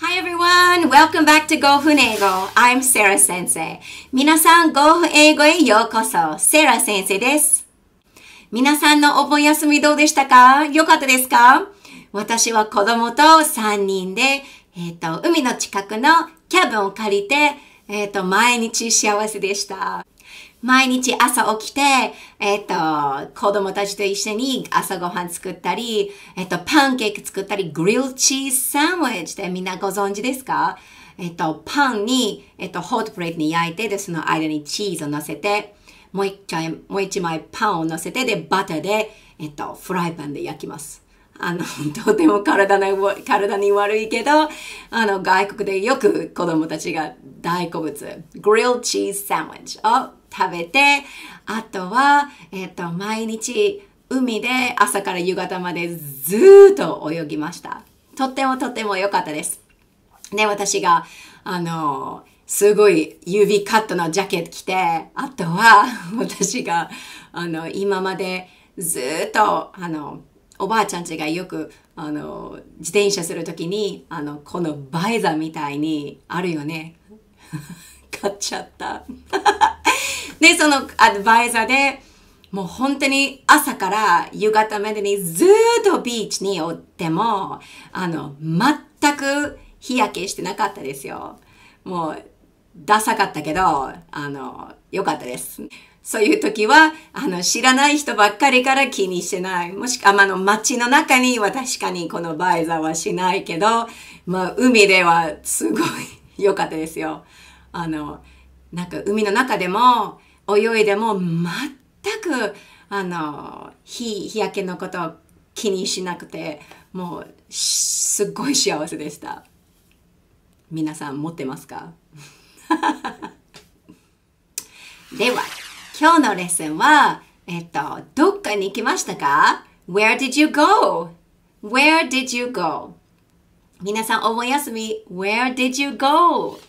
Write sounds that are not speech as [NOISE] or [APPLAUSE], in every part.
Hi everyone! Welcome back to Go f an a g o I'm Sarah 先生皆さん Go f 5分英語へようこそ Sarah 先生です皆さんのお盆休みどうでしたかよかったですか私は子供と3人で、えっ、ー、と、海の近くのキャブンを借りて、えっ、ー、と、毎日幸せでした。毎日朝起きて、えっ、と、子供たちと一緒に朝ごはん作ったり、えっ、と、パンケーキ作ったり、グリルチーズサンドイッチってみんなご存知ですかえっ、と、パンに、えっと、ホットプレートに焼いて、で、その間にチーズを乗せて、もう一枚、もう一枚パンを乗せて、で、バターで、えっと、フライパンで焼きます。あの、[LAUGHS] とても体に体に悪いけど、あの、外国でよく子供たちが大好物、グリルチーズサンドイッチを食べて、あとは、えっ、と、毎日海で朝から夕方までずーっと泳ぎました。とってもとっても良かったです。で、私が、あの、すごい指カットのジャケット着て、あとは [LAUGHS] 私が、あの、今までずっと、あの、おばあちゃんちがよくあの自転車する時にあのこのバイザーみたいにあるよね [LAUGHS] 買っちゃった [LAUGHS] でそのアドバイザーでもう本当に朝から夕方までにずっとビーチにおってもあの全く日焼けしてなかったですよもうダサかったけど、あの、良かったです。そういう時は、あの、知らない人ばっかりから気にしてない。もしくは、あの、街の中には確かにこのバイザーはしないけど、まあ、海ではすごい [LAUGHS] 良かったですよ。あの、なんか海の中でも、泳いでも全く、あの、日、日焼けのことを気にしなくて、もう、すっごい幸せでした。皆さん持ってますかでは、今日のレッスンは、えっと、どっかに行きましたか ?Where did you go?Where did you go? 皆さんお盆休み、Where did you go?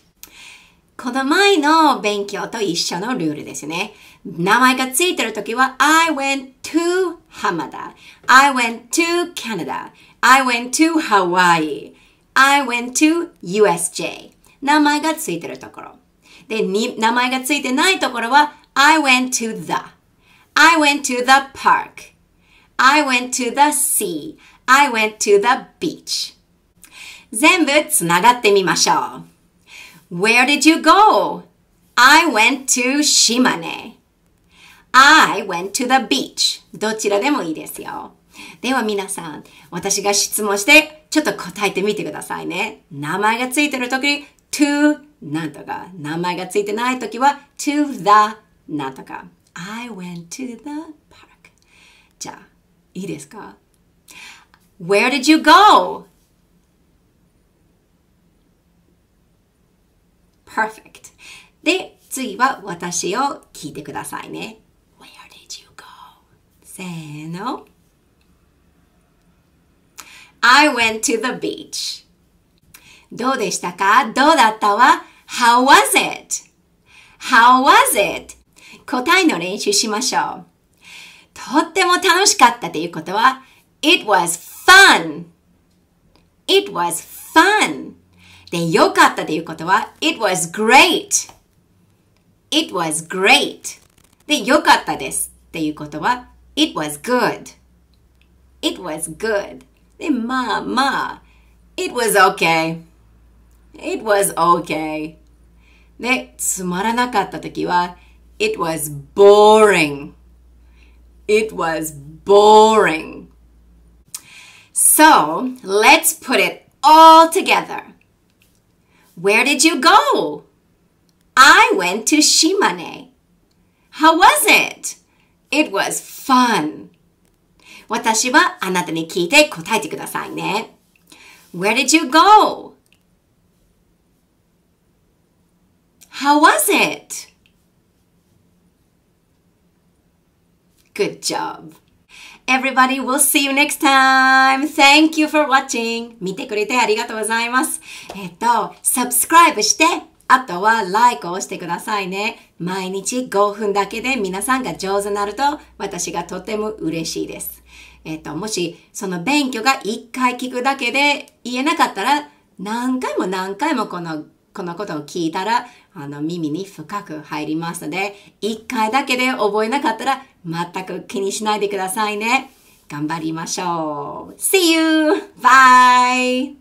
この前の勉強と一緒のルールですね。名前がついてるときは、I went to h a a m d a I went to Canada. I went to Hawaii. I went to USJ. 名前がついてるところ。で、名前がついてないところは、I went to the. I went to the park. I went to the sea. I went to the beach. 全部つながってみましょう。Where did you go?I went to 島根。I went to the beach. どちらでもいいですよ。では皆さん、私が質問して、ちょっと答えてみてくださいね。名前がついてる時、to なんとか。名前がついてない時は to the なんとか。I went to the park. じゃあ、いいですか ?Where did you go? Perfect. で、次は私を聞いてくださいね。Where did you go? せーの。I went to the beach. どうでしたかどうだったわ ?How was it?How was it? 答えの練習しましょう。とっても楽しかったということは It was fun!It was fun! で、良かったということは It was great!It was great! で、良かったですっていうことは It was good. It was good. で、まあまあ。It was okay. It was okay. で、つまらなかった時は It was boring. It was boring. So, let's put it all together. Where did you go? I went to Shimane. How was it? It was fun. 私はあなたに聞いて答えてくださいね。Where did you go? How was it? Good job. Everybody, we'll see you next time. Thank you for watching. 見てくれてありがとうございます。えっと、subscribe して、あとは like を押してくださいね。毎日5分だけで皆さんが上手になると私がとても嬉しいです。えっと、もしその勉強が1回聞くだけで言えなかったら何回も何回もこのこのことを聞いたら、あの、耳に深く入りますので、一回だけで覚えなかったら、全く気にしないでくださいね。頑張りましょう。See you! Bye!